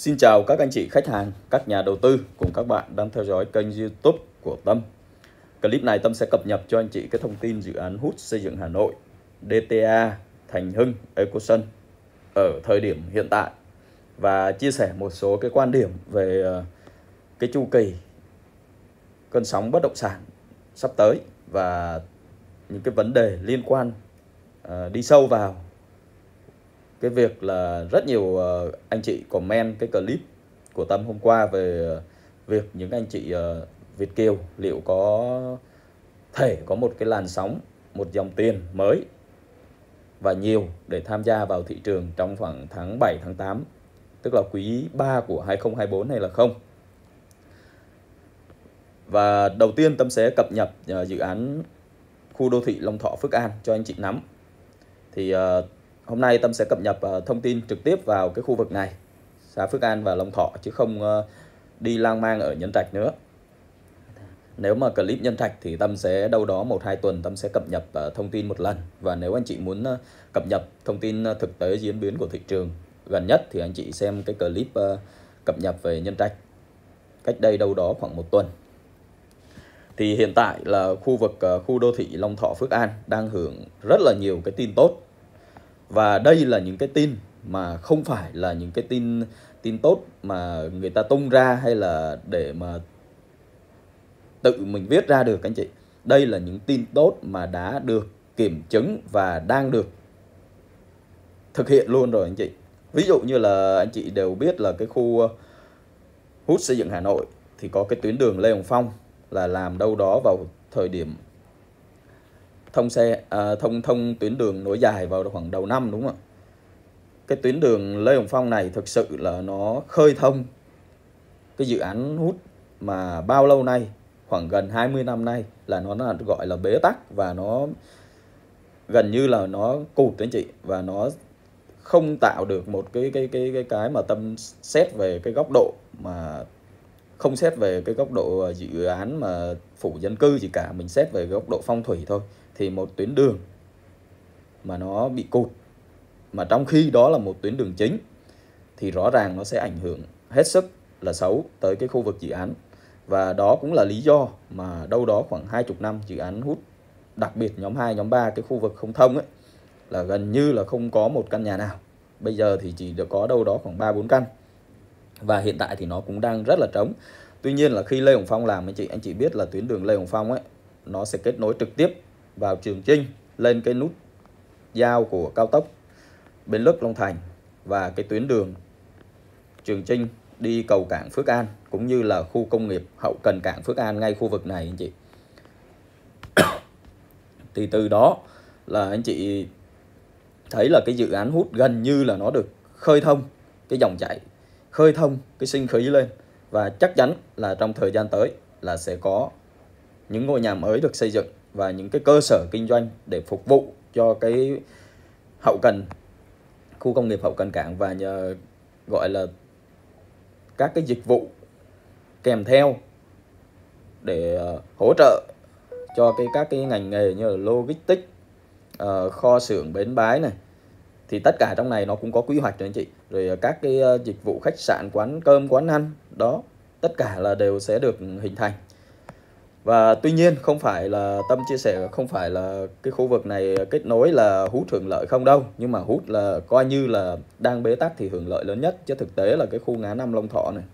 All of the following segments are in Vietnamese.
Xin chào các anh chị khách hàng, các nhà đầu tư cùng các bạn đang theo dõi kênh YouTube của Tâm. Clip này Tâm sẽ cập nhật cho anh chị cái thông tin dự án hút xây dựng Hà Nội DTA Thành Hưng Ecosun ở thời điểm hiện tại và chia sẻ một số cái quan điểm về ờ, cái chu kỳ cơn sóng bất động sản sắp tới và những cái vấn đề liên quan ờ, đi sâu vào cái việc là rất nhiều ờ, anh chị comment cái clip của Tâm hôm qua về ờ, việc những anh chị ờ, Việt Kiều liệu có thể có một cái làn sóng, một dòng tiền mới và nhiều để tham gia vào thị trường trong khoảng tháng 7, tháng 8 tức là quý 3 của 2024 này là không. Và đầu tiên Tâm sẽ cập nhật dự án khu đô thị Long Thọ Phước An cho anh chị nắm. Thì hôm nay Tâm sẽ cập nhật ờ, thông tin trực tiếp vào cái khu vực này xã Phước An và Long Thọ chứ không ờ, đi lang mang ở Nhân Trạch nữa nếu mà clip Nhân Trạch thì Tâm sẽ đâu đó một hai tuần Tâm sẽ cập nhật ờ, thông tin một lần và nếu anh chị muốn cập nhật thông tin thực tế diễn biến của thị trường gần nhất thì anh chị xem cái clip cập nhật về Nhân Trạch cách đây đâu đó khoảng một tuần thì hiện tại là khu vực khu đô thị Long Thọ Phước An đang hưởng rất là nhiều cái tin tốt và đây là những cái tin mà không phải là những cái tin tin tốt mà người ta tung ra hay là để mà tự mình viết ra được anh chị đây là những tin tốt mà đã được kiểm chứng và đang được thực hiện luôn rồi anh chị ví dụ như là anh chị đều biết là cái khu uh, hút xây dựng Hà Nội thì có cái tuyến đường Lê Hồng Phong là làm đâu đó vào thời điểm thông xe à, thông thông tuyến đường nối dài vào khoảng đầu năm đúng không ạ cái tuyến đường Lê Hồng Phong này thực sự là nó khơi thông cái dự án hút mà bao lâu nay khoảng gần 20 năm nay là nó là gọi là bế tắc và nó gần như là nó cụt anh chị và nó không tạo được một cái cái cái cái cái mà tâm xét về cái góc độ mà không xét về cái góc độ dự án mà phủ dân cư gì cả mình xét về góc độ phong thủy thôi thì một tuyến đường mà nó bị cụt mà trong khi đó là một tuyến đường chính thì rõ ràng nó sẽ ảnh hưởng hết sức là xấu tới cái khu vực dự án và đó cũng là lý do mà đâu đó khoảng 20 năm dự án hút đặc biệt nhóm 2, nhóm 3 cái khu vực không thông ấy là gần như là không có một căn nhà nào. Bây giờ thì chỉ được có đâu đó khoảng 3 4 căn. Và hiện tại thì nó cũng đang rất là trống. Tuy nhiên là khi Lê Hồng Phong làm anh chị anh chị biết là tuyến đường Lê Hồng Phong ấy nó sẽ kết nối trực tiếp vào Trường Chinh lên cái nút giao của cao tốc Bến Lức Long Thành và cái tuyến đường Trường Chinh đi cầu cảng Phước An cũng như là khu công nghiệp hậu cần cảng Phước An ngay khu vực này anh chị. thì từ đó là anh chị thấy là cái dự án hút gần như là nó được khơi thông cái dòng chảy, khơi thông cái sinh khí lên và chắc chắn là trong thời gian tới là sẽ có những ngôi nhà mới được xây dựng và những cái cơ sở kinh doanh để phục vụ cho cái hậu cần khu công nghiệp hậu cần cảng và nhờ gọi là các cái dịch vụ kèm theo để ờ, hỗ trợ cho cái các cái ngành nghề như là logistics ờ, kho xưởng bến bái này thì tất cả trong này nó cũng có quy hoạch rồi anh chị rồi ờ, các cái dịch vụ khách sạn quán cơm quán ăn đó tất cả là đều sẽ được hình thành và tuy nhiên không phải là tâm chia sẻ không phải là cái khu vực này kết nối là hút hưởng lợi không đâu nhưng mà hút là coi như là đang bế tắc thì hưởng lợi lớn nhất chứ thực tế là cái khu ngã năm long thọ này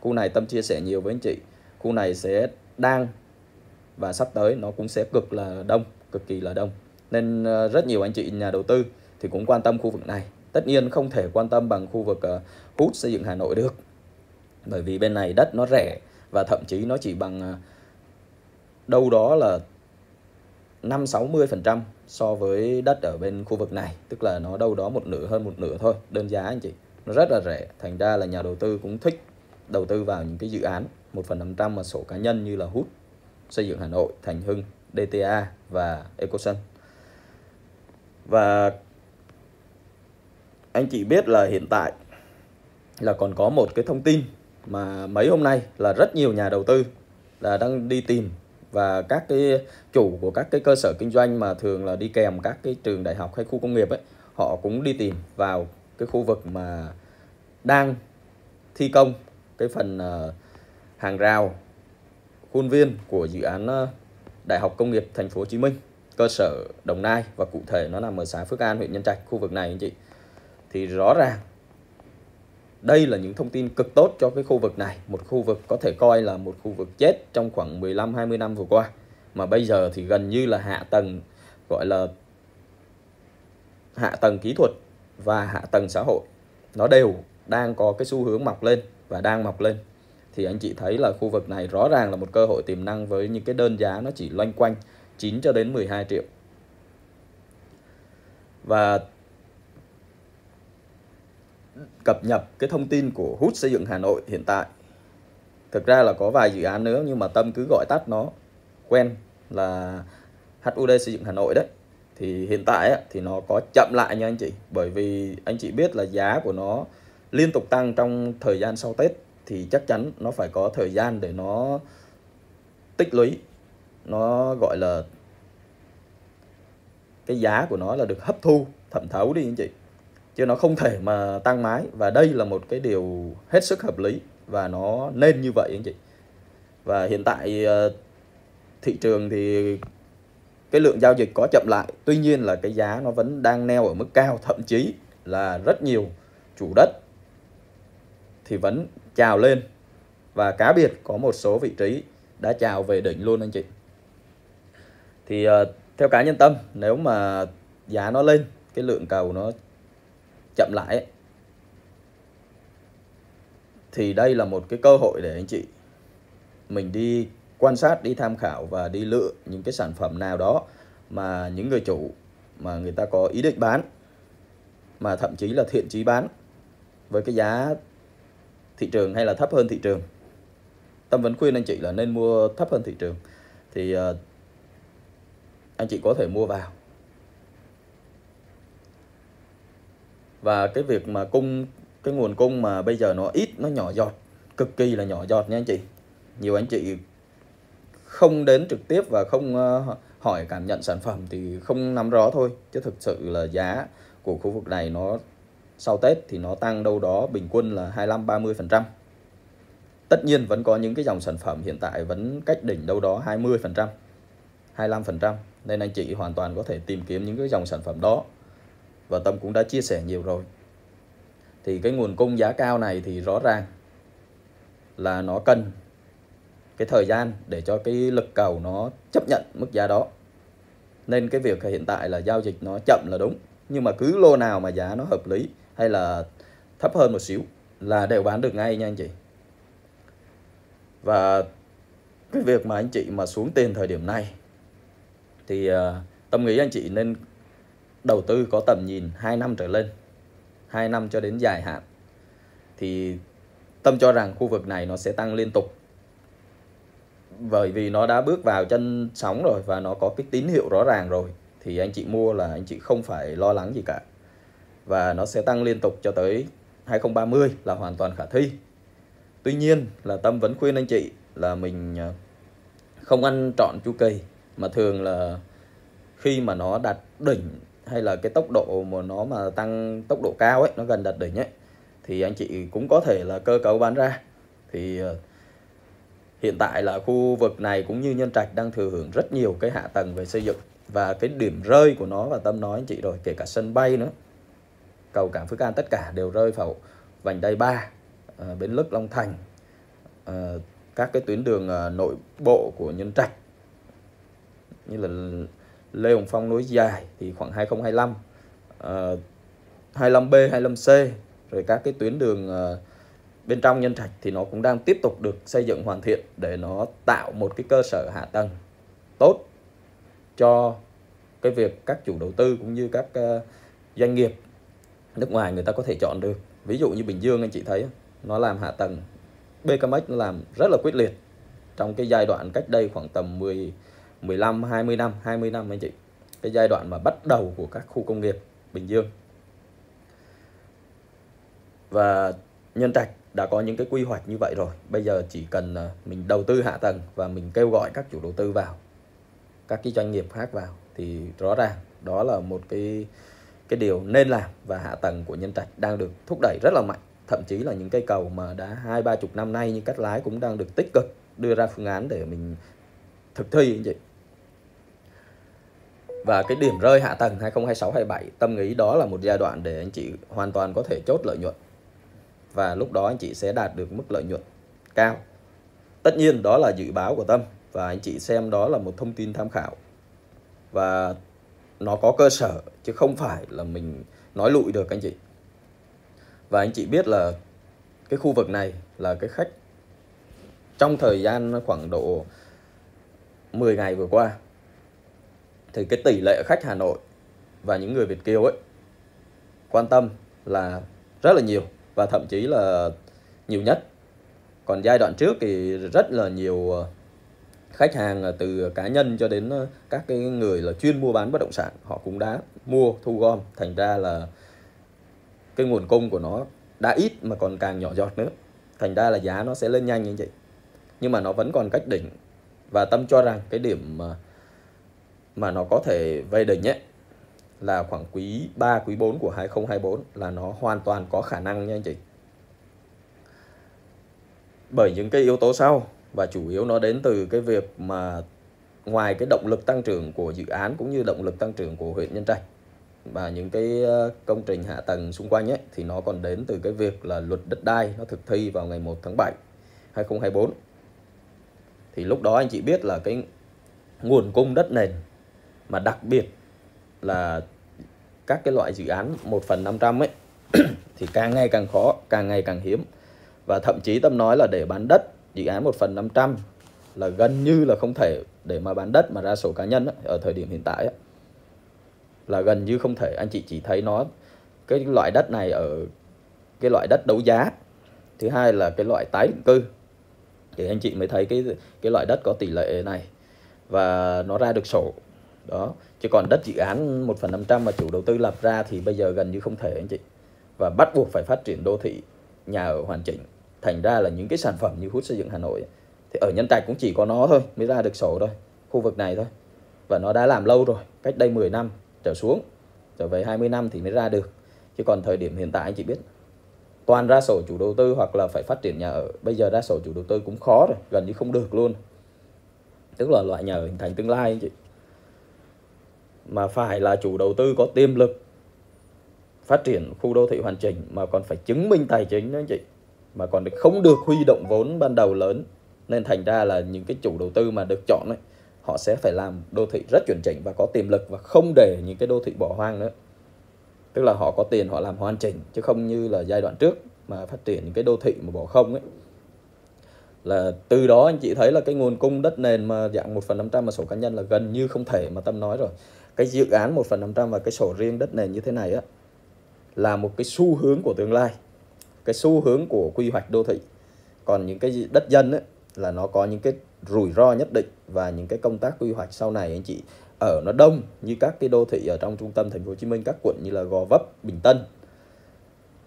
khu này tâm chia sẻ nhiều với anh chị khu này sẽ đang và sắp tới nó cũng sẽ cực là đông cực kỳ là đông nên ờ, rất nhiều anh chị nhà đầu tư thì cũng quan tâm khu vực này tất nhiên không thể quan tâm bằng khu vực ờ, hút xây dựng Hà Nội được bởi vì bên này đất nó rẻ và thậm chí nó chỉ bằng ờ, đâu đó là 5-60% so với đất ở bên khu vực này tức là nó đâu đó một nửa hơn một nửa thôi đơn giá anh chị nó rất là rẻ thành ra là nhà đầu tư cũng thích đầu tư vào những cái dự án một phần năm trăm mà sổ cá nhân như là hút xây dựng Hà Nội Thành Hưng DTA và Ecosun và anh chị biết là hiện tại là còn có một cái thông tin mà mấy hôm nay là rất nhiều nhà đầu tư là đang đi tìm và các cái chủ của các cái cơ sở kinh doanh mà thường là đi kèm các cái trường đại học hay khu công nghiệp ấy họ cũng đi tìm vào cái khu vực mà đang thi công cái phần ờ, hàng rào khuôn viên của dự án ờ, Đại học Công nghiệp Thành phố Hồ Chí Minh cơ sở Đồng Nai và cụ thể nó nằm ở xã Phước An huyện Nhân Trạch khu vực này anh chị thì rõ ràng đây là những thông tin cực tốt cho cái khu vực này, một khu vực có thể coi là một khu vực chết trong khoảng 15-20 năm vừa qua. Mà bây giờ thì gần như là hạ tầng gọi là hạ tầng kỹ thuật và hạ tầng xã hội nó đều đang có cái xu hướng mọc lên và đang mọc lên thì anh chị thấy là khu vực này rõ ràng là một cơ hội tiềm năng với những cái đơn giá nó chỉ loanh quanh 9 cho đến 12 triệu. Và cập nhật cái thông tin của hút xây dựng Hà Nội hiện tại thực ra là có vài dự án nữa nhưng mà Tâm cứ gọi tắt nó quen là HUD xây dựng Hà Nội đấy thì hiện tại thì nó có chậm lại nha anh chị bởi vì anh chị biết là giá của nó liên tục tăng trong thời gian sau Tết thì chắc chắn nó phải có thời gian để nó tích lũy nó gọi là cái giá của nó là được hấp thu thẩm thấu đi anh chị chứ nó không thể mà tăng mái và đây là một cái điều hết sức hợp lý và nó nên như vậy anh chị và hiện tại ờ, thị trường thì cái lượng giao dịch có chậm lại tuy nhiên là cái giá nó vẫn đang neo ở mức cao thậm chí là rất nhiều chủ đất thì vẫn chào lên và cá biệt có một số vị trí đã chào về đỉnh luôn anh chị thì ờ, theo cá nhân tâm nếu mà giá nó lên cái lượng cầu nó chậm lại ấy, thì đây là một cái cơ hội để anh chị mình đi quan sát, đi tham khảo và đi lựa những cái sản phẩm nào đó mà những người chủ mà người ta có ý định bán mà thậm chí là thiện chí bán với cái giá thị trường hay là thấp hơn thị trường. Tâm vấn khuyên anh chị là nên mua thấp hơn thị trường thì ờ, anh chị có thể mua vào và cái việc mà cung cái nguồn cung mà bây giờ nó ít nó nhỏ giọt cực kỳ là nhỏ giọt nha anh chị nhiều anh chị không đến trực tiếp và không ờ, hỏi cảm nhận sản phẩm thì không nắm rõ thôi chứ thực sự là giá của khu vực này nó sau Tết thì nó tăng đâu đó bình quân là 25-30%. Tất nhiên vẫn có những cái dòng sản phẩm hiện tại vẫn cách đỉnh đâu đó 20%, 25%. Nên anh chị hoàn toàn có thể tìm kiếm những cái dòng sản phẩm đó và Tâm cũng đã chia sẻ nhiều rồi. Thì cái nguồn cung giá cao này thì rõ ràng là nó cần cái thời gian để cho cái lực cầu nó chấp nhận mức giá đó. Nên cái việc hiện tại là giao dịch nó chậm là đúng, nhưng mà cứ lô nào mà giá nó hợp lý hay là thấp hơn một xíu là đều bán được ngay nha anh chị. Và cái việc mà anh chị mà xuống tiền thời điểm này thì uh, tâm nghĩ anh chị nên đầu tư có tầm nhìn 2 năm trở lên 2 năm cho đến dài hạn thì Tâm cho rằng khu vực này nó sẽ tăng liên tục bởi vì nó đã bước vào chân sóng rồi và nó có cái tín hiệu rõ ràng rồi thì anh chị mua là anh chị không phải lo lắng gì cả và nó sẽ tăng liên tục cho tới 2030 là hoàn toàn khả thi tuy nhiên là Tâm vẫn khuyên anh chị là mình à, không ăn trọn chu kỳ mà thường là khi mà nó đạt đỉnh hay là cái tốc độ mà nó mà tăng tốc độ cao ấy nó gần đạt đỉnh ấy thì anh chị cũng có thể là cơ cấu bán ra thì ờ, hiện tại là khu vực này cũng như nhân trạch đang thừa hưởng rất nhiều cái hạ tầng về xây dựng và cái điểm rơi của nó và tâm nói anh chị rồi kể cả sân bay nữa cầu cảng phước an tất cả đều rơi vào vành đai ba à, bến lức long thành ờ, các cái tuyến đường nội bộ của nhân trạch như là Lê Hồng Phong nối dài thì khoảng 2025 uh, 25B 25C rồi các cái tuyến đường uh, bên trong nhân trạch thì nó cũng đang tiếp tục được xây dựng hoàn thiện để nó tạo một cái cơ sở hạ tầng tốt cho cái việc các chủ đầu tư cũng như các uh, doanh nghiệp nước ngoài người ta có thể chọn được ví dụ như Bình Dương anh chị thấy nó làm hạ tầng BKMX nó làm rất là quyết liệt trong cái giai đoạn cách đây khoảng tầm 10 15 20 năm 20 năm anh chị cái giai đoạn mà bắt đầu của các khu công nghiệp Bình Dương và Nhân Trạch đã có những cái quy hoạch như vậy rồi bây giờ chỉ cần à, mình đầu tư hạ tầng và mình kêu gọi các chủ đầu tư vào các cái doanh nghiệp khác vào thì rõ ràng đó là một cái cái điều nên làm và hạ tầng của Nhân Trạch đang được thúc đẩy rất là mạnh thậm chí là những cây cầu mà đã hai ba chục năm nay như Cát Lái cũng đang được tích cực đưa ra phương án để mình thực thi anh chị và cái điểm rơi hạ tầng 2026 27 tâm nghĩ đó là một giai đoạn để anh chị hoàn toàn có thể chốt lợi nhuận và lúc đó anh chị sẽ đạt được mức lợi nhuận cao tất nhiên đó là dự báo của tâm và anh chị xem đó là một thông tin tham khảo và nó có cơ sở chứ không phải là mình nói lụi được anh chị và anh chị biết là cái khu vực này là cái khách trong thời gian khoảng độ 10 ngày vừa qua thì cái tỷ lệ khách Hà Nội và những người Việt kiều ấy quan tâm là rất là nhiều và thậm chí là nhiều nhất. Còn giai đoạn trước thì rất là nhiều ờ, khách hàng từ cá nhân cho đến ờ, các cái người là chuyên mua bán bất động sản họ cũng đã mua thu gom thành ra là cái nguồn cung của nó đã ít mà còn càng nhỏ giọt nữa thành ra là giá nó sẽ lên nhanh như vậy nhưng mà nó vẫn còn cách đỉnh và tâm cho rằng cái điểm ờ, mà nó có thể vay đỉnh ấy là khoảng quý 3, quý 4 của 2024 là nó hoàn toàn có khả năng nha anh chị. Bởi những cái yếu tố sau và chủ yếu nó đến từ cái việc mà ngoài cái động lực tăng trưởng của dự án cũng như động lực tăng trưởng của huyện Nhân Trạch và những cái ờ, công trình hạ tầng xung quanh ấy thì nó còn đến từ cái việc là luật đất đai nó thực thi vào ngày 1 tháng 7 2024. Thì lúc đó anh chị biết là cái nguồn cung đất nền mà đặc biệt là các cái loại dự án 1 phần 500 ấy thì càng ngày càng khó, càng ngày càng hiếm. Và thậm chí Tâm nói là để bán đất dự án 1 phần 500 là gần như là không thể để mà bán đất mà ra sổ cá nhân ấy, ở thời điểm hiện tại ấy, là gần như không thể anh chị chỉ thấy nó cái loại đất này ở cái loại đất đấu giá thứ hai là cái loại tái định cư thì anh chị mới thấy cái cái loại đất có tỷ lệ này và nó ra được sổ đó chứ còn đất dự án một phần năm trăm mà chủ đầu tư lập ra thì bây giờ gần như không thể anh chị và bắt buộc phải phát triển đô thị nhà ở hoàn chỉnh thành ra là những cái sản phẩm như hút xây dựng Hà Nội thì ở Nhân Trạch cũng chỉ có nó thôi mới ra được sổ thôi khu vực này thôi và nó đã làm lâu rồi cách đây 10 năm trở xuống trở về 20 năm thì mới ra được chứ còn thời điểm hiện tại anh chị biết toàn ra sổ chủ đầu tư hoặc là phải phát triển nhà ở bây giờ ra sổ chủ đầu tư cũng khó rồi gần như không được luôn tức là loại nhà ở hình thành tương lai anh chị mà phải là chủ đầu tư có tiềm lực phát triển khu đô thị hoàn chỉnh mà còn phải chứng minh tài chính đó anh chị mà còn không được huy động vốn ban đầu lớn nên thành ra là những cái chủ đầu tư mà được chọn ấy, họ sẽ phải làm đô thị rất chuẩn chỉnh và có tiềm lực và không để những cái đô thị bỏ hoang nữa tức là họ có tiền họ làm hoàn chỉnh chứ không như là giai đoạn trước mà phát triển những cái đô thị mà bỏ không ấy là từ đó anh chị thấy là cái nguồn cung đất nền mà dạng 1 phần 500 mà sổ cá nhân là gần như không thể mà Tâm nói rồi cái dự án 1 phần 500 và cái sổ riêng đất nền như thế này á là một cái xu hướng của tương lai cái xu hướng của quy hoạch đô thị còn những cái đất dân ấy, là nó có những cái rủi ro nhất định và những cái công tác quy hoạch sau này anh chị ở nó đông như các cái đô thị ở trong trung tâm thành phố Hồ Chí Minh các quận như là Gò Vấp, Bình Tân,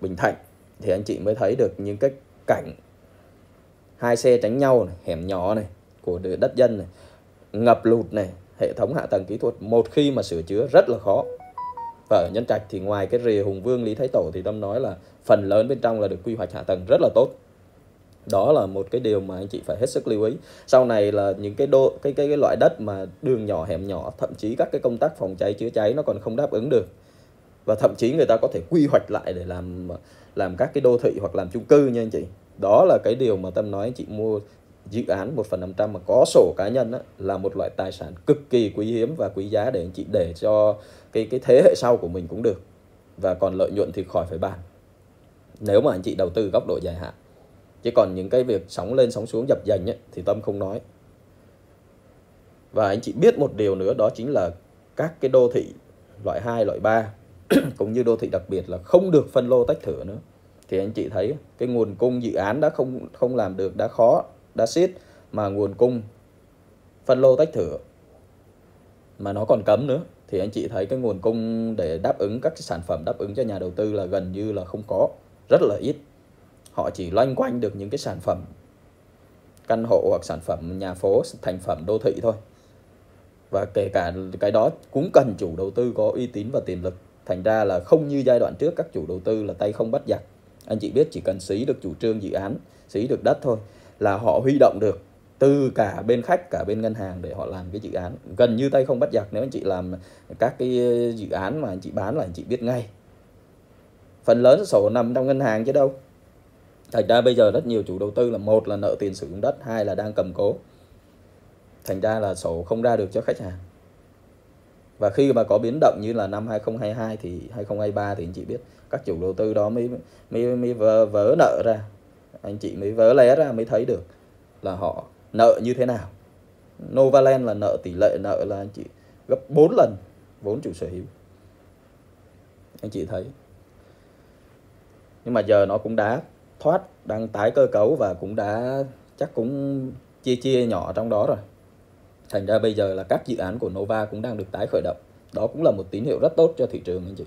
Bình Thạnh thì anh chị mới thấy được những cái cảnh hai xe tránh nhau này, hẻm nhỏ này của đất dân này, ngập lụt này, hệ thống hạ tầng kỹ thuật một khi mà sửa chữa rất là khó và ở nhân trạch thì ngoài cái rìa hùng vương lý thái tổ thì tâm nói là phần lớn bên trong là được quy hoạch hạ tầng rất là tốt đó là một cái điều mà anh chị phải hết sức lưu ý sau này là những cái đô cái cái cái loại đất mà đường nhỏ hẻm nhỏ thậm chí các cái công tác phòng cháy chữa cháy nó còn không đáp ứng được và thậm chí người ta có thể quy hoạch lại để làm làm các cái đô thị hoặc làm chung cư nha anh chị đó là cái điều mà tâm nói anh chị mua dự án một phần năm trăm mà có sổ cá nhân á, là một loại tài sản cực kỳ quý hiếm và quý giá để anh chị để cho cái cái thế hệ sau của mình cũng được và còn lợi nhuận thì khỏi phải bàn nếu mà anh chị đầu tư góc độ dài hạn chứ còn những cái việc sóng lên sóng xuống dập dành ấy, thì tâm không nói và anh chị biết một điều nữa đó chính là các cái đô thị loại 2, loại 3 cũng như đô thị đặc biệt là không được phân lô tách thửa nữa thì anh chị thấy cái nguồn cung dự án đã không không làm được đã khó Dasit mà nguồn cung phân lô tách thửa mà nó còn cấm nữa thì anh chị thấy cái nguồn cung để đáp ứng các cái sản phẩm đáp ứng cho nhà đầu tư là gần như là không có rất là ít họ chỉ loanh quanh được những cái sản phẩm căn hộ hoặc sản phẩm nhà phố thành phẩm đô thị thôi và kể cả cái đó cũng cần chủ đầu tư có uy tín và tiềm lực thành ra là không như giai đoạn trước các chủ đầu tư là tay không bắt giặc anh chị biết chỉ cần xí được chủ trương dự án xí được đất thôi là họ huy động được từ cả bên khách cả bên ngân hàng để họ làm cái dự án gần như tay không bắt giặc nếu anh chị làm các cái ờ, dự án mà anh chị bán là anh chị biết ngay phần lớn sổ nằm trong ngân hàng chứ đâu thành ra bây giờ rất nhiều chủ đầu tư là một là nợ tiền sử dụng đất hai là đang cầm cố thành ra là sổ không ra được cho khách hàng và khi mà có biến động như là năm 2022 thì 2023 thì anh chị biết các chủ đầu tư đó mới mới mới vỡ, vỡ nợ ra anh chị mới vớ lé ra mới thấy được là họ nợ như thế nào Novaland là nợ tỷ lệ nợ là anh chị gấp 4 lần vốn chủ sở hữu anh chị thấy nhưng mà giờ nó cũng đã thoát đang tái cơ cấu và cũng đã chắc cũng chia chia nhỏ trong đó rồi thành ra bây giờ là các dự án của Nova cũng đang được tái khởi động đó cũng là một tín hiệu rất tốt cho thị trường anh chị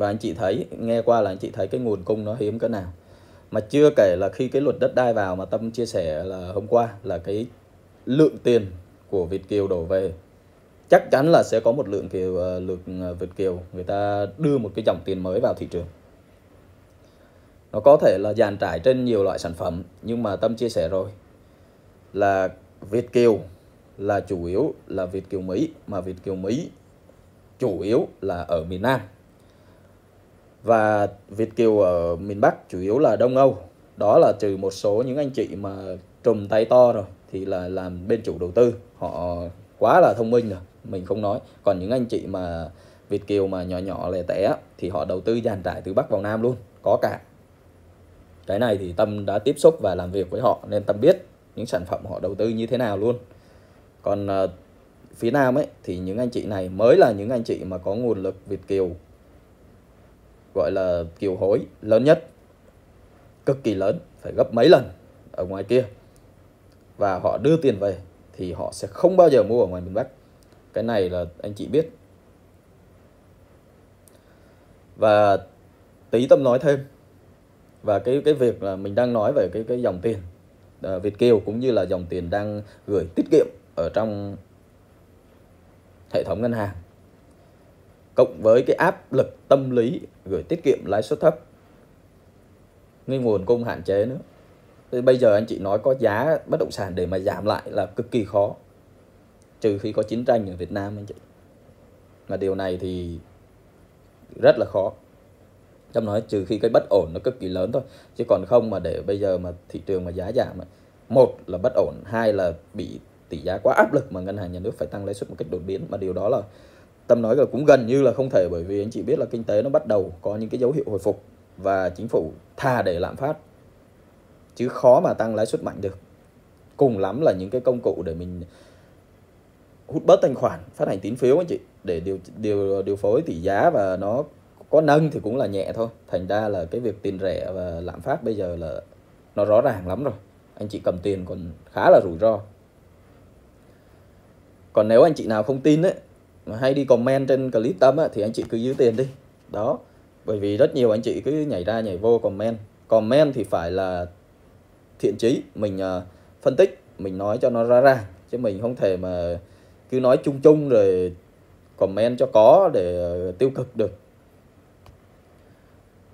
và anh chị thấy nghe qua là anh chị thấy cái nguồn cung nó hiếm cỡ nào mà chưa kể là khi cái luật đất đai vào mà tâm chia sẻ là hôm qua là cái lượng tiền của Việt kiều đổ về chắc chắn là sẽ có một lượng kiều ờ, lượng ờ, Việt kiều người ta đưa một cái dòng tiền mới vào thị trường nó có thể là dàn trải trên nhiều loại sản phẩm nhưng mà tâm chia sẻ rồi là Việt kiều là chủ yếu là Việt kiều Mỹ mà Việt kiều Mỹ chủ yếu là ở miền Nam và Việt kiều ở miền Bắc chủ yếu là Đông Âu đó là trừ một số những anh chị mà trùm tay to rồi thì là làm bên chủ đầu tư họ quá là thông minh rồi mình không nói còn những anh chị mà Việt kiều mà nhỏ nhỏ lẻ tẻ thì họ đầu tư dàn trải từ Bắc vào Nam luôn có cả cái này thì Tâm đã tiếp xúc và làm việc với họ nên Tâm biết những sản phẩm họ đầu tư như thế nào luôn còn ờ, phía Nam ấy thì những anh chị này mới là những anh chị mà có nguồn lực Việt kiều gọi là kiều hối lớn nhất cực kỳ lớn phải gấp mấy lần ở ngoài kia và họ đưa tiền về thì họ sẽ không bao giờ mua ở ngoài miền Bắc cái này là anh chị biết và tí tâm nói thêm và cái cái việc là mình đang nói về cái cái dòng tiền à, Việt kiều cũng như là dòng tiền đang gửi tiết kiệm ở trong hệ thống ngân hàng cộng với cái áp lực tâm lý gửi tiết kiệm lãi suất thấp nên nguồn cung hạn chế nữa thì bây giờ anh chị nói có giá bất động sản để mà giảm lại là cực kỳ khó trừ khi có chiến tranh ở Việt Nam anh chị mà điều này thì rất là khó trong nói trừ khi cái bất ổn nó cực kỳ lớn thôi chứ còn không mà để bây giờ mà thị trường mà giá giảm một là bất ổn hai là bị tỷ giá quá áp lực mà ngân hàng nhà nước phải tăng lãi suất một cách đột biến mà điều đó là Tâm nói là cũng gần như là không thể bởi vì anh chị biết là kinh tế nó bắt đầu có những cái dấu hiệu hồi phục và chính phủ thà để lạm phát chứ khó mà tăng lãi suất mạnh được. Cùng lắm là những cái công cụ để mình hút bớt thanh khoản, phát hành tín phiếu anh chị để điều điều điều phối tỷ giá và nó có nâng thì cũng là nhẹ thôi. Thành ra là cái việc tiền rẻ và lạm phát bây giờ là nó rõ ràng lắm rồi. Anh chị cầm tiền còn khá là rủi ro. Còn nếu anh chị nào không tin ấy mà hay đi comment trên clip tâm á, thì anh chị cứ giữ tiền đi đó bởi vì rất nhiều anh chị cứ nhảy ra nhảy vô comment comment thì phải là thiện trí mình uh, phân tích mình nói cho nó ra ra chứ mình không thể mà cứ nói chung chung rồi comment cho có để à, tiêu cực được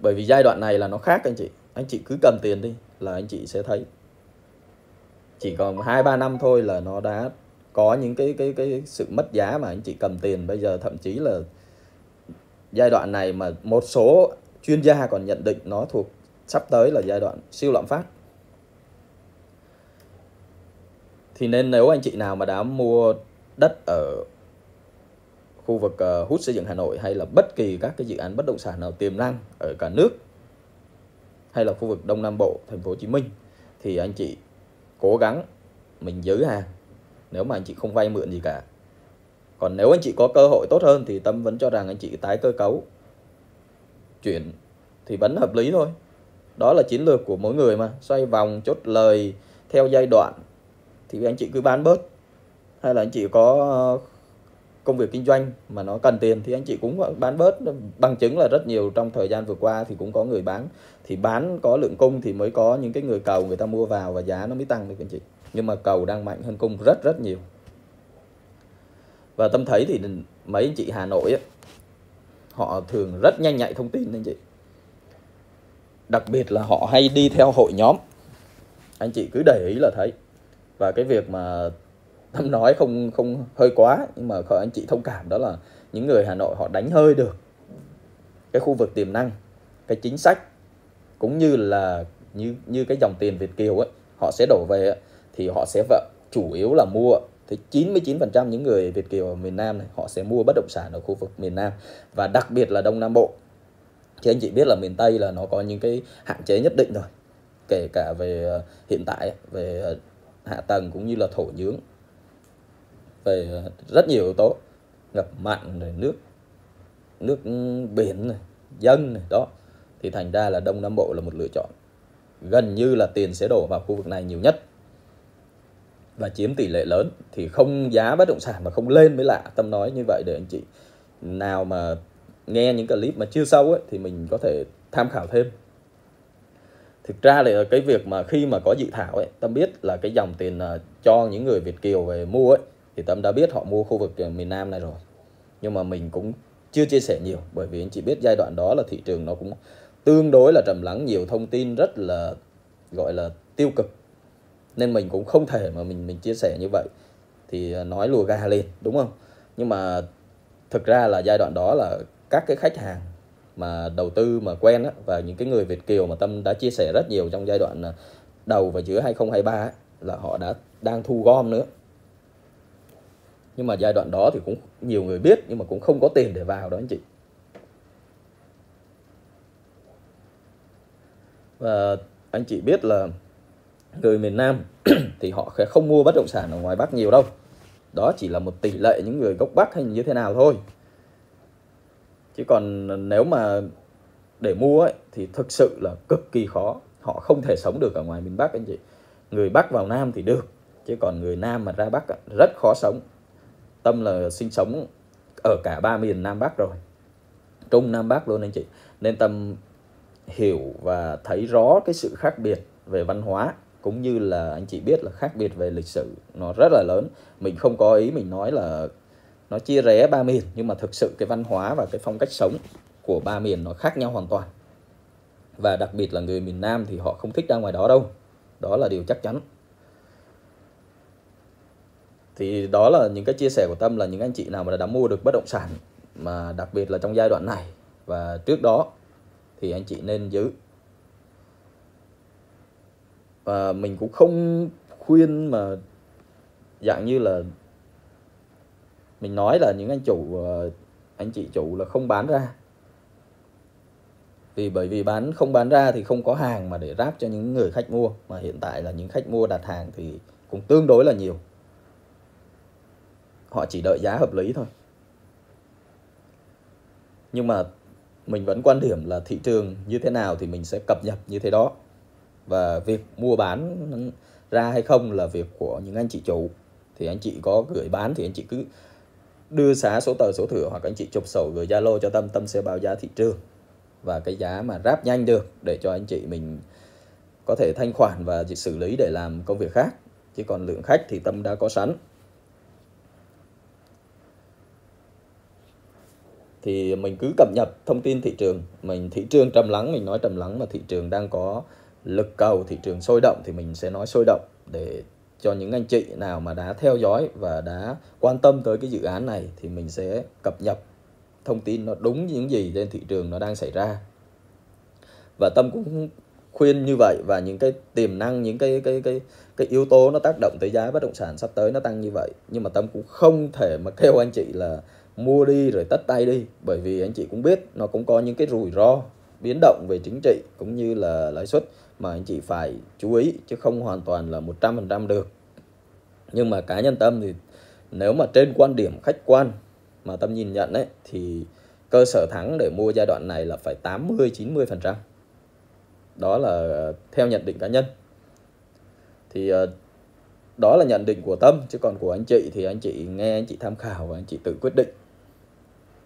bởi vì giai đoạn này là nó khác anh chị anh chị cứ cầm tiền đi là anh chị sẽ thấy chỉ còn hai ba năm thôi là nó đã có những cái cái cái sự mất giá mà anh chị cầm tiền bây giờ thậm chí là giai đoạn này mà một số chuyên gia còn nhận định nó thuộc sắp tới là giai đoạn siêu lạm phát thì nên nếu anh chị nào mà đã mua đất ở khu vực ờ, hút xây dựng Hà Nội hay là bất kỳ các cái dự án bất động sản nào tiềm năng ở cả nước hay là khu vực Đông Nam Bộ, thành phố Hồ Chí Minh thì anh chị cố gắng mình giữ hàng nếu mà anh chị không vay mượn gì cả còn nếu anh chị có cơ hội tốt hơn thì tâm vẫn cho rằng anh chị tái cơ cấu chuyển thì vẫn hợp lý thôi đó là chiến lược của mỗi người mà xoay vòng chốt lời theo giai đoạn thì anh chị cứ bán bớt hay là anh chị có công việc kinh doanh mà nó cần tiền thì anh chị cũng bán bớt bằng chứng là rất nhiều trong thời gian vừa qua thì cũng có người bán thì bán có lượng cung thì mới có những cái người cầu người ta mua vào và giá nó mới tăng được anh chị nhưng mà cầu đang mạnh hơn cung rất rất nhiều và tâm thấy thì mấy anh chị Hà Nội ấy, họ thường rất nhanh nhạy thông tin anh chị đặc biệt là họ hay đi theo hội nhóm anh chị cứ để ý là thấy và cái việc mà tâm nói không không hơi quá nhưng mà anh chị thông cảm đó là những người Hà Nội họ đánh hơi được cái khu vực tiềm năng cái chính sách cũng như là như như cái dòng tiền Việt kiều ấy họ sẽ đổ về ấy, thì họ sẽ vợ chủ yếu là mua thì 99% những người Việt kiều ở miền Nam này họ sẽ mua bất động sản ở khu vực miền Nam và đặc biệt là Đông Nam Bộ thì anh chị biết là miền Tây là nó có những cái hạn chế nhất định rồi kể cả về ờ, hiện tại về ờ, hạ tầng cũng như là thổ nhưỡng về ờ, rất nhiều yếu tố ngập mặn này nước nước biển này, dân này, đó thì thành ra là Đông Nam Bộ là một lựa chọn gần như là tiền sẽ đổ vào khu vực này nhiều nhất và chiếm tỷ lệ lớn thì không giá bất động sản mà không lên mới lạ tâm nói như vậy để anh chị nào mà nghe những clip mà chưa sâu ấy, thì mình có thể tham khảo thêm thực ra là cái việc mà khi mà có dự thảo ấy tâm biết là cái dòng tiền à, cho những người việt kiều về mua ấy thì tâm đã biết họ mua khu vực à, miền nam này rồi nhưng mà mình cũng chưa chia sẻ nhiều bởi vì anh chị biết giai đoạn đó là thị trường nó cũng tương đối là trầm lắng nhiều thông tin rất là gọi là tiêu cực nên mình cũng không thể mà mình mình chia sẻ như vậy thì à, nói lùa ga lên đúng không nhưng mà thực ra là giai đoạn đó là các cái khách hàng mà đầu tư mà quen á, và những cái người Việt kiều mà Tâm đã chia sẻ rất nhiều trong giai đoạn à, đầu và giữa 2023 á, là họ đã đang thu gom nữa nhưng mà giai đoạn đó thì cũng nhiều người biết nhưng mà cũng không có tiền để vào đó anh chị và anh chị biết là người miền Nam thì họ sẽ không mua bất động sản ở ngoài Bắc nhiều đâu đó chỉ là một tỷ lệ những người gốc Bắc hay như thế nào thôi chứ còn nếu mà để mua ấy, thì thực sự là cực kỳ khó họ không thể sống được ở ngoài miền Bắc anh chị người Bắc vào Nam thì được chứ còn người Nam mà ra Bắc rất khó sống Tâm là sinh sống ở cả ba miền Nam Bắc rồi Trung Nam Bắc luôn anh chị nên Tâm hiểu và thấy rõ cái sự khác biệt về văn hóa cũng như là anh chị biết là khác biệt về lịch sử nó rất là lớn mình không có ý mình nói là nó chia rẽ ba miền nhưng mà thực sự cái văn hóa và cái phong cách sống của ba miền nó khác nhau hoàn toàn và đặc biệt là người miền Nam thì họ không thích ra ngoài đó đâu đó là điều chắc chắn thì đó là những cái chia sẻ của tâm là những anh chị nào mà đã mua được bất động sản mà đặc biệt là trong giai đoạn này và trước đó thì anh chị nên giữ và mình cũng không khuyên mà dạng như là mình nói là những anh chủ ờ, anh chị chủ là không bán ra vì bởi vì bán không bán ra thì không có hàng mà để ráp cho những người khách mua mà hiện tại là những khách mua đặt hàng thì cũng tương đối là nhiều họ chỉ đợi giá hợp lý thôi nhưng mà mình vẫn quan điểm là thị trường như thế nào thì mình sẽ cập nhật như thế đó và việc mua bán ra hay không là việc của những anh chị chủ thì anh chị có gửi bán thì anh chị cứ đưa xá số tờ số thửa hoặc anh chị chụp sổ gửi Zalo cho Tâm Tâm sẽ báo giá thị trường và cái giá mà ráp nhanh được để cho anh chị mình có thể thanh khoản và xử lý để làm công việc khác chứ còn lượng khách thì Tâm đã có sẵn thì mình cứ cập nhật thông tin thị trường mình thị trường trầm lắng mình nói trầm lắng mà thị trường đang có lực cầu thị trường sôi động thì mình sẽ nói sôi động để cho những anh chị nào mà đã theo dõi và đã quan tâm tới cái dự án này thì mình sẽ cập nhật thông tin nó đúng những gì trên thị trường nó đang xảy ra và tâm cũng khuyên như vậy và những cái tiềm năng những cái cái cái cái yếu tố nó tác động tới giá bất động sản sắp tới nó tăng như vậy nhưng mà tâm cũng không thể mà kêu anh chị là mua đi rồi tất tay đi bởi vì anh chị cũng biết nó cũng có những cái rủi ro biến động về chính trị cũng như là lãi suất mà anh chị phải chú ý chứ không hoàn toàn là 100% được nhưng mà cá nhân tâm thì nếu mà trên quan điểm khách quan mà tâm nhìn nhận đấy thì cơ sở thắng để mua giai đoạn này là phải 80 90 phần trăm đó là theo nhận định cá nhân thì ờ, đó là nhận định của tâm chứ còn của anh chị thì anh chị nghe anh chị tham khảo và anh chị tự quyết định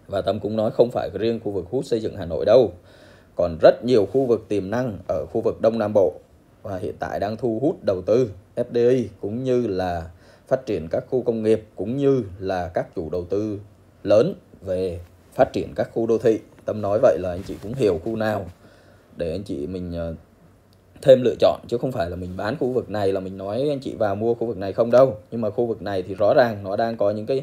và tâm cũng nói không phải riêng khu vực hút xây dựng hà nội đâu còn rất nhiều khu vực tiềm năng ở khu vực Đông Nam Bộ và hiện tại đang thu hút đầu tư FDI cũng như là phát triển các khu công nghiệp cũng như là các chủ đầu tư lớn về phát triển các khu đô thị. Tâm nói vậy là anh chị cũng hiểu khu nào để anh chị mình ờ, thêm lựa chọn chứ không phải là mình bán khu vực này là mình nói anh chị vào mua khu vực này không đâu. Nhưng mà khu vực này thì rõ ràng nó đang có những cái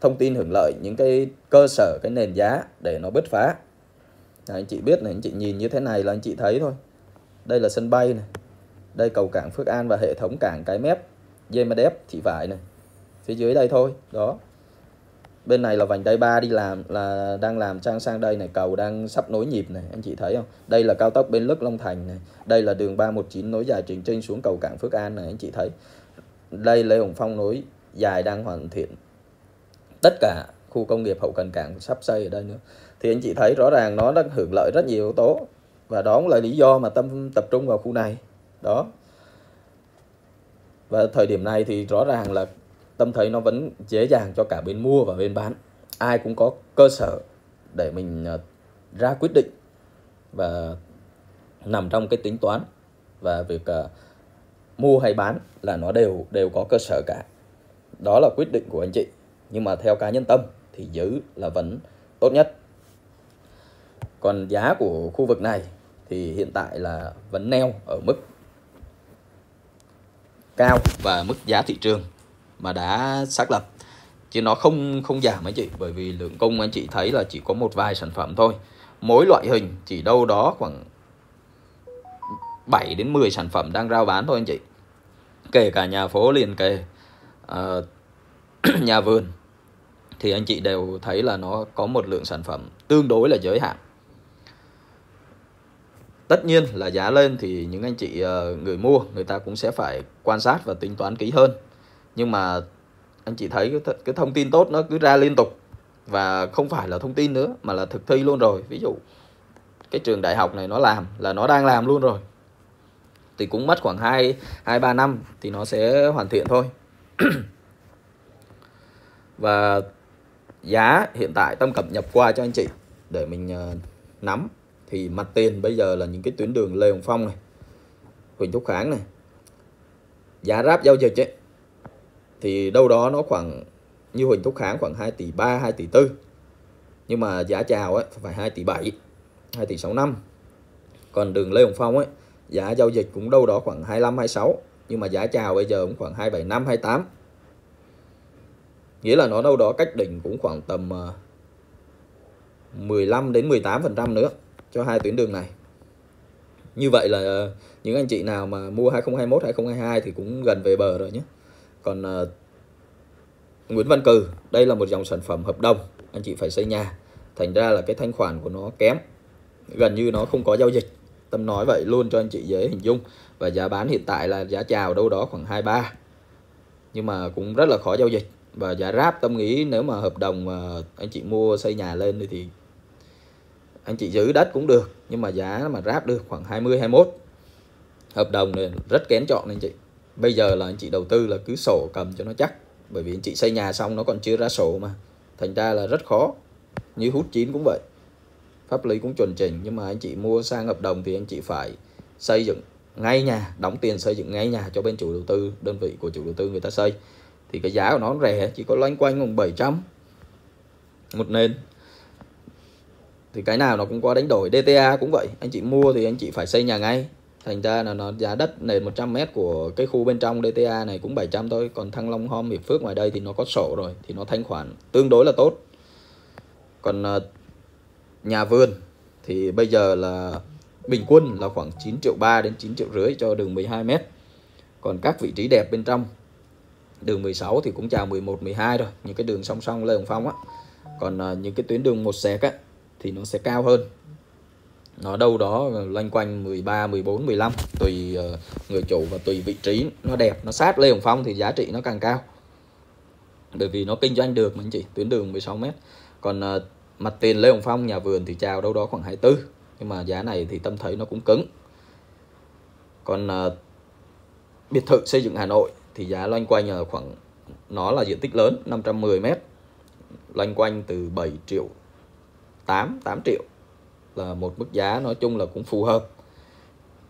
thông tin hưởng lợi, những cái cơ sở, cái nền giá để nó bứt phá Đấy, anh chị biết này anh chị nhìn như thế này là anh chị thấy thôi đây là sân bay này đây cầu cảng Phước An và hệ thống cảng Cái Mép Yemadep thị vải này phía dưới đây thôi đó bên này là vành đai 3 đi làm là đang làm trang sang đây này cầu đang sắp nối nhịp này anh chị thấy không đây là cao tốc bên Lức Long Thành này đây là đường 319 nối dài Trường Trinh xuống cầu cảng Phước An này anh chị thấy đây Lê Hồng Phong nối dài đang hoàn thiện tất cả khu công nghiệp hậu cần cảng sắp xây ở đây nữa thì anh chị thấy rõ ràng nó đang hưởng lợi rất nhiều yếu tố và đó cũng là lý do mà tâm tập trung vào khu này đó và thời điểm này thì rõ ràng là tâm thấy nó vẫn dễ dàng cho cả bên mua và bên bán ai cũng có cơ sở để mình à, ra quyết định và nằm trong cái tính toán và việc uh, mua hay bán là nó đều đều có cơ sở cả đó là quyết định của anh chị nhưng mà theo cá nhân tâm thì giữ là vẫn tốt nhất còn giá của khu vực này thì hiện tại là vẫn neo ở mức cao và mức giá thị trường mà đã xác lập chứ nó không không giảm anh chị bởi vì lượng công anh chị thấy là chỉ có một vài sản phẩm thôi mỗi loại hình chỉ đâu đó khoảng 7 đến 10 sản phẩm đang rao bán thôi anh chị kể cả nhà phố liền kề uh, nhà vườn thì anh chị đều thấy là nó có một lượng sản phẩm tương đối là giới hạn tất nhiên là giá lên thì những anh chị ờ, người mua người ta cũng sẽ phải quan sát và tính toán kỹ hơn nhưng mà anh chị thấy cái, thông tin tốt nó cứ ra liên tục và không phải là thông tin nữa mà là thực thi luôn rồi ví dụ cái trường đại học này nó làm là nó đang làm luôn rồi thì cũng mất khoảng 2 hai ba năm thì nó sẽ hoàn thiện thôi. và giá hiện tại tâm cập nhập qua cho anh chị để mình ờ, nắm thì mặt tiền bây giờ là những cái tuyến đường Lê Hồng Phong này Huỳnh Thúc Kháng này giá ráp giao dịch ấy thì đâu đó nó khoảng như Huỳnh Thúc Kháng khoảng 2 tỷ 3 2 tỷ 4 nhưng mà giá chào ấy phải 2 tỷ 7 2 tỷ 6 năm còn đường Lê Hồng Phong ấy giá giao dịch cũng đâu đó khoảng 25 26 nhưng mà giá chào bây giờ cũng khoảng 275 28 nghĩa là nó đâu đó cách đỉnh cũng khoảng tầm 15 ờ, đến 18 phần trăm nữa cho hai tuyến đường này như vậy là ờ, những anh chị nào mà mua 2021 2022 thì cũng gần về bờ rồi nhé còn ờ, Nguyễn Văn Cừ đây là một dòng sản phẩm hợp đồng anh chị phải xây nhà thành ra là cái thanh khoản của nó kém gần như nó không có giao dịch Tâm nói vậy luôn cho anh chị dễ hình dung và giá bán hiện tại là giá chào đâu đó khoảng 23 nhưng mà cũng rất là khó giao dịch và giá ráp Tâm nghĩ nếu mà hợp đồng mà anh chị mua xây nhà lên thì anh chị giữ đất cũng được nhưng mà giá mà ráp được khoảng 20 21 hợp đồng này rất kén chọn anh chị bây giờ là anh chị đầu tư là cứ sổ cầm cho nó chắc bởi vì anh chị xây nhà xong nó còn chưa ra sổ mà thành ra là rất khó như hút chín cũng vậy pháp lý cũng chuẩn chỉnh nhưng mà anh chị mua sang hợp đồng thì anh chị phải xây dựng ngay nhà đóng tiền xây dựng ngay nhà cho bên chủ đầu tư đơn vị của chủ đầu tư người ta xây thì cái giá của nó rẻ chỉ có loanh quanh khoảng 700 một nền thì cái nào nó cũng có đánh đổi DTA cũng vậy anh chị mua thì anh chị phải xây nhà ngay thành ra là nó giá đất nền 100m của cái khu bên trong DTA này cũng 700 thôi còn Thăng Long Home Hiệp Phước ngoài đây thì nó có sổ rồi thì nó thanh khoản tương đối là tốt còn ờ, nhà vườn thì bây giờ là bình quân là khoảng 9 triệu 3 đến 9 triệu rưỡi cho đường 12m còn các vị trí đẹp bên trong đường 16 thì cũng chào 11 12 rồi những cái đường song song Lê Hồng Phong á còn ờ, những cái tuyến đường một xe á thì nó sẽ cao hơn nó đâu đó loanh quanh 13, 14, 15 tùy ờ, người chủ và tùy vị trí nó đẹp nó sát Lê Hồng Phong thì giá trị nó càng cao bởi vì nó kinh doanh được mà anh chị tuyến đường 16 mét còn ờ, mặt tiền Lê Hồng Phong nhà vườn thì chào đâu đó khoảng 24 nhưng mà giá này thì tâm thấy nó cũng cứng còn ờ, biệt thự xây dựng Hà Nội thì giá loanh quanh ở khoảng nó là diện tích lớn 510 mét loanh quanh từ 7 triệu 8 8 triệu là một mức giá nói chung là cũng phù hợp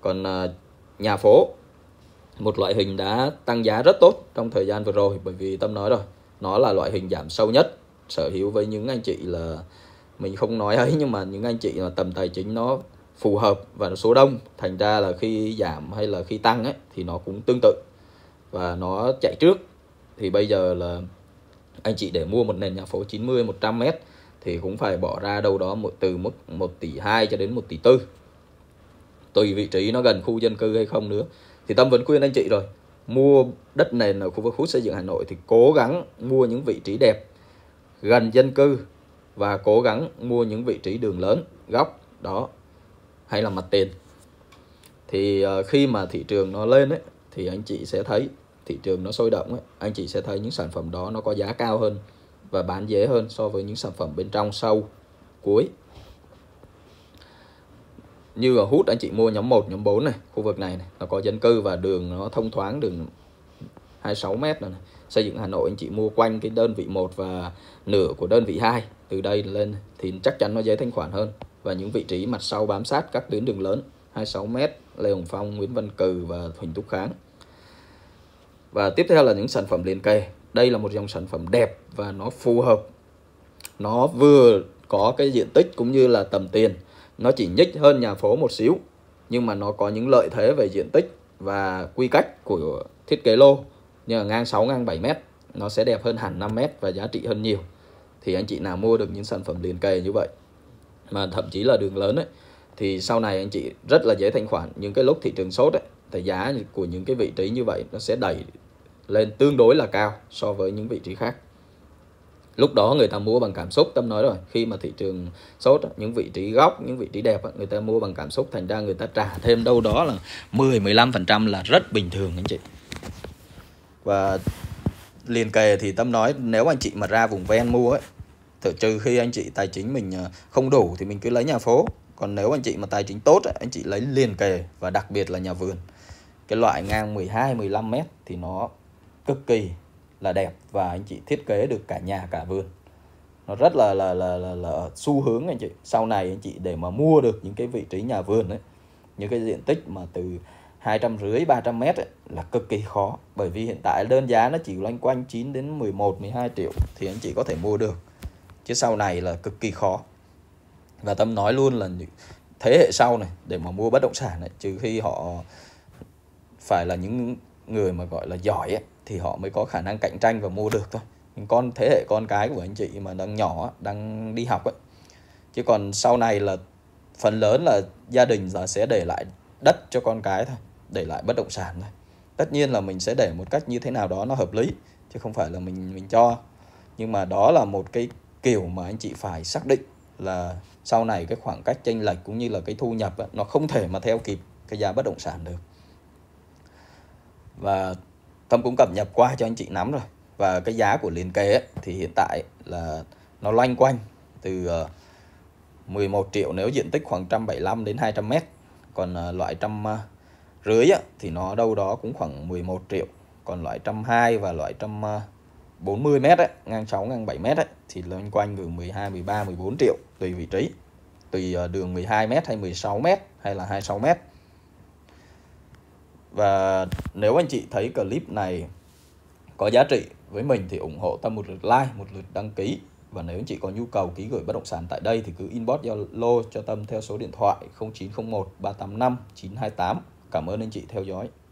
còn à, nhà phố một loại hình đã tăng giá rất tốt trong thời gian vừa rồi bởi vì tâm nói rồi nó là loại hình giảm sâu nhất sở hữu với những anh chị là mình không nói ấy nhưng mà những anh chị là tầm tài chính nó phù hợp và số đông thành ra là khi giảm hay là khi tăng ấy thì nó cũng tương tự và nó chạy trước thì bây giờ là anh chị để mua một nền nhà phố 90 100 mét thì cũng phải bỏ ra đâu đó một từ mức 1 tỷ 2 cho đến 1 tỷ tư tùy vị trí nó gần khu dân cư hay không nữa thì tâm vẫn khuyên anh chị rồi mua đất nền ở khu vực hút xây dựng Hà Nội thì cố gắng mua những vị trí đẹp gần dân cư và cố gắng mua những vị trí đường lớn góc đó hay là mặt tiền thì ờ, khi mà thị trường nó lên ấy, thì anh chị sẽ thấy thị trường nó sôi động ấy, anh chị sẽ thấy những sản phẩm đó nó có giá cao hơn và bán dễ hơn so với những sản phẩm bên trong sau cuối như ở hút anh chị mua nhóm 1, nhóm 4 này khu vực này, này nó có dân cư và đường nó thông thoáng đường 26 m này, này. xây dựng Hà Nội anh chị mua quanh cái đơn vị 1 và nửa của đơn vị 2 từ đây lên thì chắc chắn nó dễ thanh khoản hơn và những vị trí mặt sau bám sát các tuyến đường lớn 26 mét Lê Hồng Phong, Nguyễn Văn Cừ và Huỳnh Thúc Kháng và tiếp theo là những sản phẩm liền kề đây là một dòng sản phẩm đẹp và nó phù hợp nó vừa có cái diện tích cũng như là tầm tiền nó chỉ nhích hơn nhà phố một xíu nhưng mà nó có những lợi thế về diện tích và quy cách của thiết kế lô như là ngang 6 ngang 7 mét nó sẽ đẹp hơn hẳn 5 mét và giá trị hơn nhiều thì anh chị nào mua được những sản phẩm liền kề như vậy mà thậm chí là đường lớn ấy thì sau này anh chị rất là dễ thanh khoản những cái lúc thị trường sốt ấy thì giá của những cái vị trí như vậy nó sẽ đẩy lên tương đối là cao so với những vị trí khác lúc đó người ta mua bằng cảm xúc tâm nói rồi khi mà thị trường sốt những vị trí góc những vị trí đẹp người ta mua bằng cảm xúc thành ra người ta trả thêm đâu đó là 10 15 phần trăm là rất bình thường anh chị và liền kề thì tâm nói nếu anh chị mà ra vùng ven mua ấy thử trừ khi anh chị tài chính mình ờ, không đủ thì mình cứ lấy nhà phố còn nếu anh chị mà tài chính tốt ấy, anh chị lấy liền kề và đặc biệt là nhà vườn cái loại ngang 12 15 mét thì nó cực kỳ là đẹp và anh chị thiết kế được cả nhà cả vườn nó rất là là là là, là xu hướng anh chị sau này anh chị để mà mua được những cái vị trí nhà vườn đấy những cái diện tích mà từ hai trăm rưỡi ba trăm mét ấy, là cực kỳ khó bởi vì hiện tại đơn giá nó chỉ loanh quanh 9 đến 11 12 triệu thì anh chị có thể mua được chứ sau này là cực kỳ khó và tâm nói luôn là thế hệ sau này để mà mua bất động sản này trừ khi họ phải là những người mà gọi là giỏi ấy, thì họ mới có khả năng cạnh tranh và mua được thôi con thế hệ con cái của anh chị mà đang nhỏ đang đi học ấy chứ còn sau này là phần lớn là gia đình là sẽ để lại đất cho con cái thôi để lại bất động sản thôi tất nhiên là mình sẽ để một cách như thế nào đó nó hợp lý chứ không phải là mình mình cho nhưng mà đó là một cái kiểu mà anh chị phải xác định là sau này cái khoảng cách chênh lệch cũng như là cái thu nhập ấy, nó không thể mà theo kịp cái giá bất động sản được và Tâm cũng cập nhật qua cho anh chị nắm rồi và cái giá của liền kế ấy, thì hiện tại là nó loanh quanh từ 11 ờ, triệu nếu diện tích khoảng 175 đến 200 mét còn ờ, loại trăm ờ, rưỡi thì nó đâu đó cũng khoảng 11 triệu còn loại trăm hai và loại trăm 40 mét ấy, ngang 6 ngang 7 mét ấy, thì loanh quanh từ 12 13 14 triệu tùy vị trí tùy đường 12 mét hay 16 mét hay là 26 mét và nếu anh chị thấy clip này có giá trị với mình thì ủng hộ tâm một lượt like, một lượt đăng ký và nếu anh chị có nhu cầu ký gửi bất động sản tại đây thì cứ inbox Zalo cho Tâm theo số điện thoại 0901 385 928. Cảm ơn anh chị theo dõi.